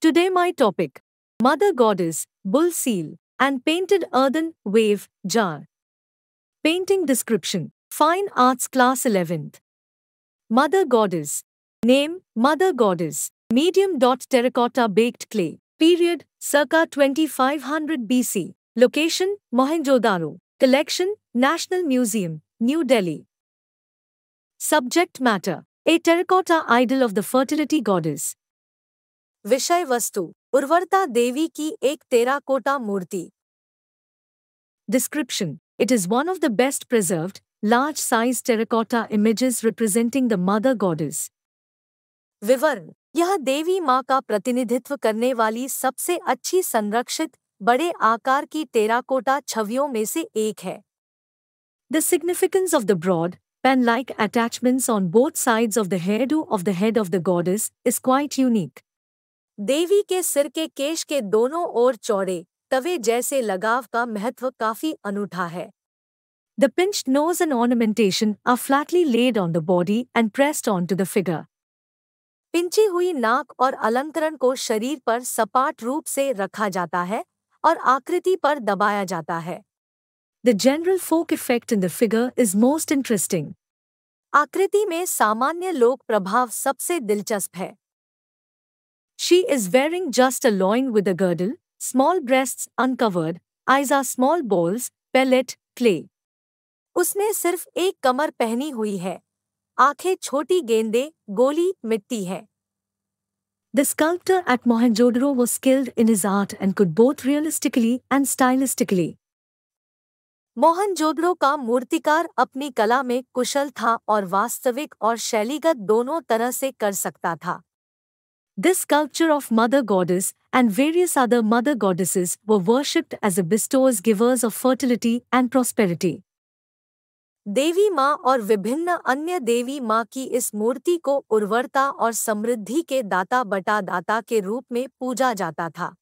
Today, my topic Mother Goddess, Bull Seal, and Painted Earthen Wave Jar. Painting Description Fine Arts Class 11th. Mother Goddess. Name Mother Goddess. Medium. Terracotta Baked Clay. Period circa 2500 BC. Location Mohenjo-daro. Collection National Museum, New Delhi. Subject matter A terracotta idol of the fertility goddess. विषय वस्तु उर्वरता देवी की एक terracotta मूर्ति Description It is one of the best preserved, large sized terracotta images representing the mother goddess. विवरण यह देवी माँ का प्रतिनिधित्व करने वाली सबसे अच्छी संरक्षित बड़े आकार की टेराकोटा छवियों में से एक है The significance of the broad, pen like attachments on both sides of the hairdo of the head of the goddess is quite unique. देवी के सिर के केश के दोनों ओर चौड़े तवे जैसे लगाव का महत्व काफी अनूठा है The pinched nose and ornamentation are flatly laid on the body and pressed onto the figure. पिंची हुई नाक और अलंकरण को शरीर पर सपाट रूप से रखा जाता है और आकृति पर दबाया जाता है The general folk effect in the figure is most interesting. आकृति में सामान्य लोक प्रभाव सबसे दिलचस्प है She is wearing just a loin with a girdle, small breasts uncovered, eyes are small balls, pellet, clay. उसने सिर्फ एक कमर पहनी हुई है आंखें छोटी गेंदे गोली मिट्टी है The sculptor at Mohenjo-daro was skilled in his art and could both realistically and stylistically Mohan Mohenjodaro का मूर्तिकार अपनी कला में कुशल था और वास्तविक और शैलीगत दोनों तरह से कर सकता था this culture of mother goddess and various other mother goddesses वो worshipped as a bestowers givers of fertility and prosperity देवी माँ और विभिन्न अन्य देवी माँ की इस मूर्ति को उर्वरता और समृद्धि के दाता बटा दाता के रूप में पूजा जाता था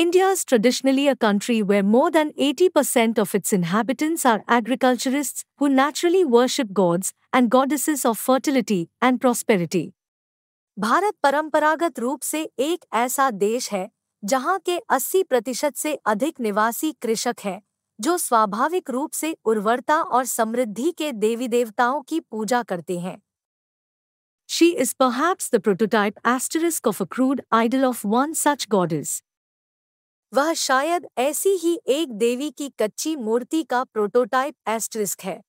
India is traditionally a country where more than 80% of its inhabitants are agriculturists who naturally worship gods and goddesses of fertility and prosperity. Bharat परंपरागत रूप से एक ऐसा देश है जहां के 80 प्रतिशत से अधिक निवासी कृषक हैं, जो स्वाभाविक रूप से उर्वरता और समृद्धि के देवी देवताओं की पूजा करते हैं she is perhaps the prototype asterisk of a crude idol of one such goddess, वह शायद ऐसी ही एक देवी की कच्ची मूर्ति का प्रोटोटाइप एस्ट्रिस्क है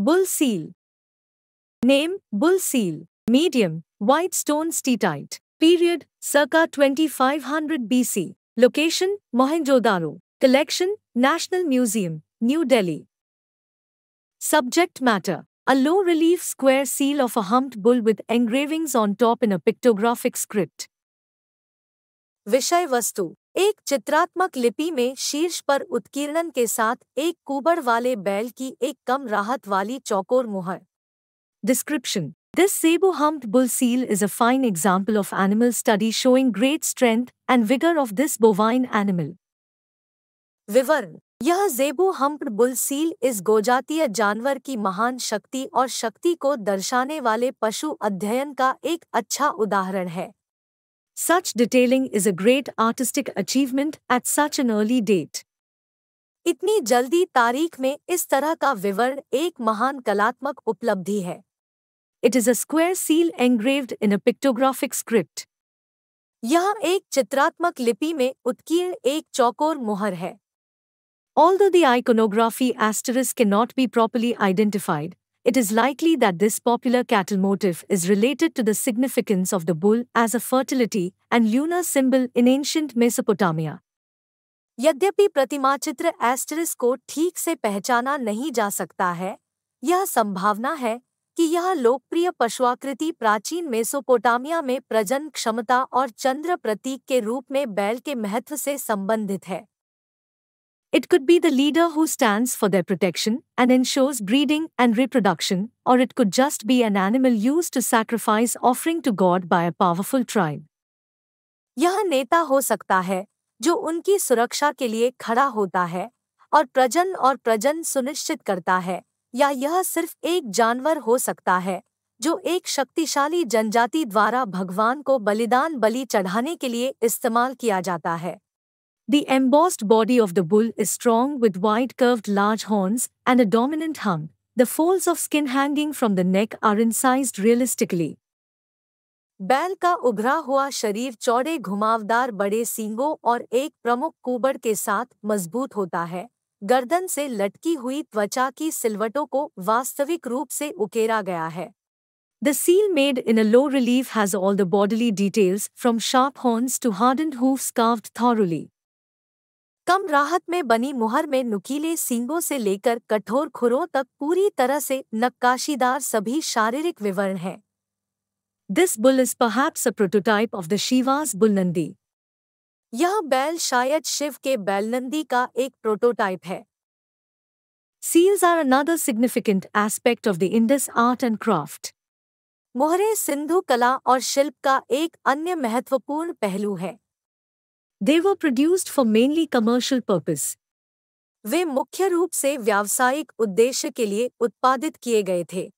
bull seal name bull seal medium white stone steatite period circa 2500 BC location Mohenjodaro collection national museum new Delhi subject matter a low relief square seal of a humped bull with engravings on top in a pictographic script विषय वस्तु एक चित्रात्मक लिपि में शीर्ष पर उत्कीर्णन के साथ एक कुबड़ वाले बैल की एक कम राहत वाली चौकोर मुहर description this sable hump bull seal is a fine example of animal study showing great strength and vigour of this bovine animal विवरण यह जेबू हम्प्ड बुल सील इस गोजातीय जानवर की महान शक्ति और शक्ति को दर्शाने वाले पशु अध्ययन का एक अच्छा उदाहरण है Such detailing is a great artistic achievement at such an early date. इतनी जल्दी तारीख में इस तरह का विवरण एक महान कलात्मक उपलब्धि है it is a square seal engraved in a pictographic script यह एक चित्रात्मक लिपि में उत्कीर्ण एक चौकोर मुहर है all the iconography asterisk can not be properly identified it is likely that this popular cattle motif is related to the significance of the bull as a fertility and lunar symbol in ancient Mesopotamia. यद्यपि प्रतिमाचित्र एस्टरिस को ठीक से पहचाना नहीं जा सकता है यह संभावना है कि यह लोकप्रिय पशुआकृति प्राचीन मेसोपोटामिया में प्रजन क्षमता और चंद्र प्रतीक के रूप में बैल के महत्व से संबंधित है It could be the leader who stands for their protection and ensures breeding and reproduction, or it could just be an animal used to sacrifice offering to God by a powerful tribe. यह नेता हो सकता है जो उनकी सुरक्षा के लिए खड़ा होता है और प्रजन और प्रजन सुनिश्चित करता है या यह सिर्फ एक जानवर हो सकता है जो एक शक्तिशाली जनजाति द्वारा भगवान को बलिदान बलि चढ़ाने के लिए इस्तेमाल किया जाता है The embossed body of the bull is strong with wide curved large horns and a dominant hump. The folds of skin hanging from the neck are incised realistically. बैल का उभरा हुआ शरीर चौड़े घुमावदार बड़े सींगों और एक प्रमुख कुबड़ के साथ मजबूत होता है गर्दन से लटकी हुई त्वचा की सिलवटों को वास्तविक रूप से उकेरा गया है The seal made in a low relief has all the bodily details from sharp horns to hardened hoofs carved thoroughly. कम राहत में बनी मुहर में नुकीले सींगों से लेकर कठोर खुरों तक पूरी तरह से नक्काशीदार सभी शारीरिक विवरण हैं this bull is perhaps a prototype of the Shiva's बुलनंदी यह बैल शायद शिव के बैलनंदी का एक प्रोटोटाइप है seals are another significant aspect of the Indus art and craft मोहरे सिंधु कला और शिल्प का एक अन्य महत्वपूर्ण पहलू है They were produced for mainly commercial purpose. वे मुख्य रूप से व्यावसायिक उद्देश्य के लिए उत्पादित किए गए थे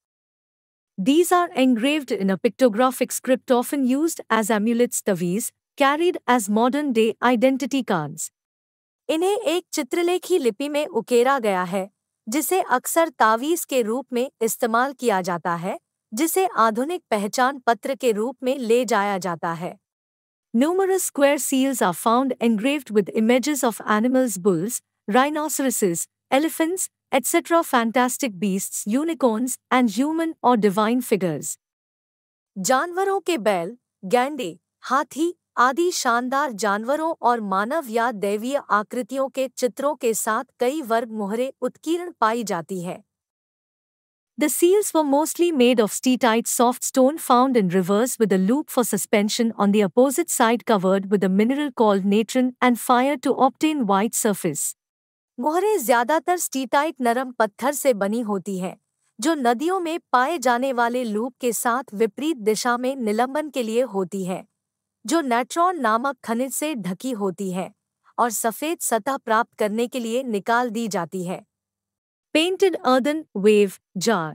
These are engraved in a pictographic script often used as amulets taviz, carried as modern day identity cards. इन्हें एक चित्रलेखी लिपि में उकेरा गया है जिसे अक्सर तावीज के रूप में इस्तेमाल किया जाता है जिसे आधुनिक पहचान पत्र के रूप में ले जाया जाता है Numerous square seals are found engraved with images of animals, bulls, rhinoceroses, elephants, etc., fantastic beasts, unicorns, and human or divine figures. जानवरों के बैल गैंडे हाथी आदि शानदार जानवरों और मानव या दैवीय आकृतियों के चित्रों के साथ कई वर्ग मोहरे उत्कीर्ण पाई जाती है The seals were mostly made of steatite soft stone found in rivers with a loop for suspension on the opposite side covered with a mineral called natron and fired to obtain white surface. मोहरें ज्यादातर steatite नरम पत्थर से बनी होती हैं, जो नदियों में पाए जाने वाले लूप के साथ विपरीत दिशा में निलंबन के लिए होती है जो नेट्रॉन नामक खनिज से ढकी होती है और सफ़ेद सतह प्राप्त करने के लिए निकाल दी जाती है Painted earthen wave jar.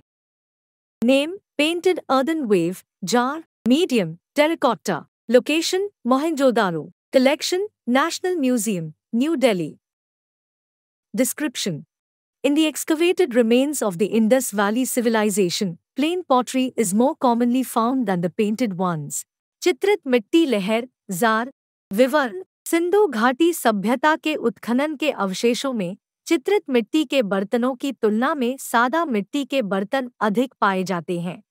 Name Painted earthen wave jar. Medium terracotta. Location Mohenjo-daro. Collection National Museum, New Delhi. Description In the excavated remains of the Indus Valley civilization, plain pottery is more commonly found than the painted ones. चित्रित mitti leher zar vivar sindhu ghati sabhyata ke उत्खनन ke अवशेषों mein. चित्रित मिट्टी के बर्तनों की तुलना में सादा मिट्टी के बर्तन अधिक पाए जाते हैं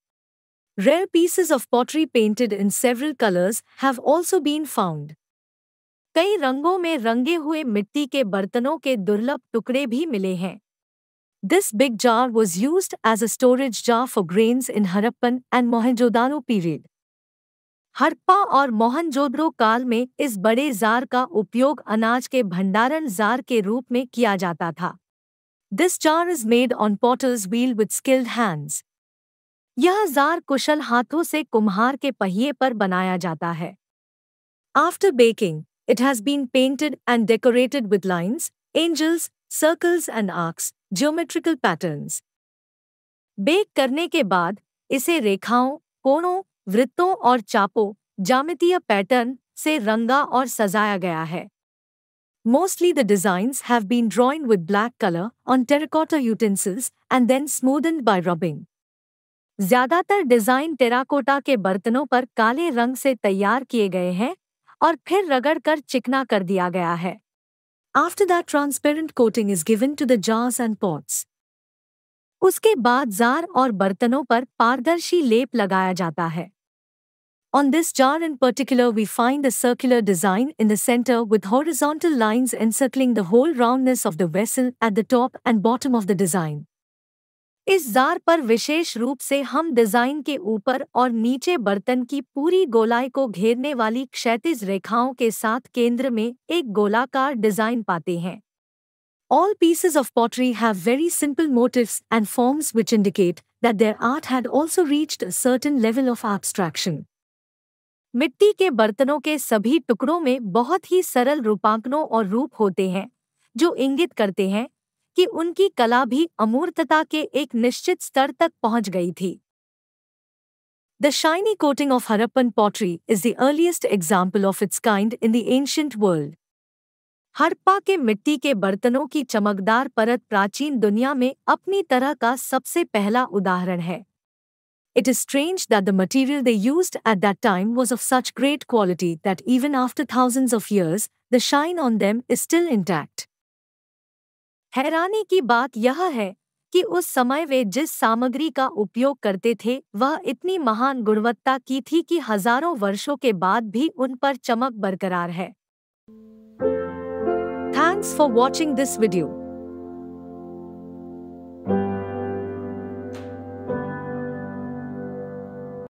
rare pieces of pottery painted in several colours have also been found कई रंगों में रंगे हुए मिट्टी के बर्तनों के दुर्लभ टुकड़े भी मिले हैं this big jar was use as a storage jar for grains in Harappan and Mohenjodaro period Harappa और मोहनजोदड़ो काल में इस बड़े जार का उपयोग अनाज के भंडारण जार के रूप में किया जाता था this jar is made on potter's wheel with skilled hands यह जार कुशल हाथों से कुम्हार के पहिए पर बनाया जाता है after baking it has been painted and decorated with lines angels circles and arcs geometrical patterns bake करने के बाद इसे रेखाओं कोणों वृत्तों और चापों जामितीय पैटर्न से रंगा और सजाया गया है mostly the design have been drawing with black colour on terracotta utensils and then smoothen by rubbing ज्यादातर डिजाइन टेराकोटा के बर्तनों पर काले रंग से तैयार किए गए हैं और फिर रगड़ कर चिकना कर दिया गया है after that transparent coating is given to the jars and pots उसके बाद जार और बर्तनों पर पारदर्शी लेप लगाया जाता है On this jar in particular we find a circular design in the center with horizontal lines encircling the whole roundness of the vessel at the top and bottom of the design. इस jar पर विशेष रूप से हम design के ऊपर और नीचे बर्तन की पूरी गोलाई को घेरने वाली क्षैतिज रेखाओं के साथ केंद्र में एक गोलाकार डिजाइन पाते हैं All pieces of pottery have very simple motifs and forms which indicate that their art had also reached a certain level of abstraction. मिट्टी के बर्तनों के सभी टुकड़ों में बहुत ही सरल रूपांकनों और रूप होते हैं जो इंगित करते हैं कि उनकी कला भी अमूर्तता के एक निश्चित स्तर तक पहुंच गई थी the shiny coating of Harappan pottery is the earliest example of its kind in the ancient world Harappa के मिट्टी के बर्तनों की चमकदार परत प्राचीन दुनिया में अपनी तरह का सबसे पहला उदाहरण है It is strange that the material they used at that time was of such great quality that even after thousands of years, the shine on them is still intact. हैरानी की बात यह है कि उस समय वे जिस सामग्री का उपयोग करते थे वह इतनी महान गुणवत्ता की थी कि हजारों वर्षों के बाद भी उन पर चमक बरकरार है thanks for watching this video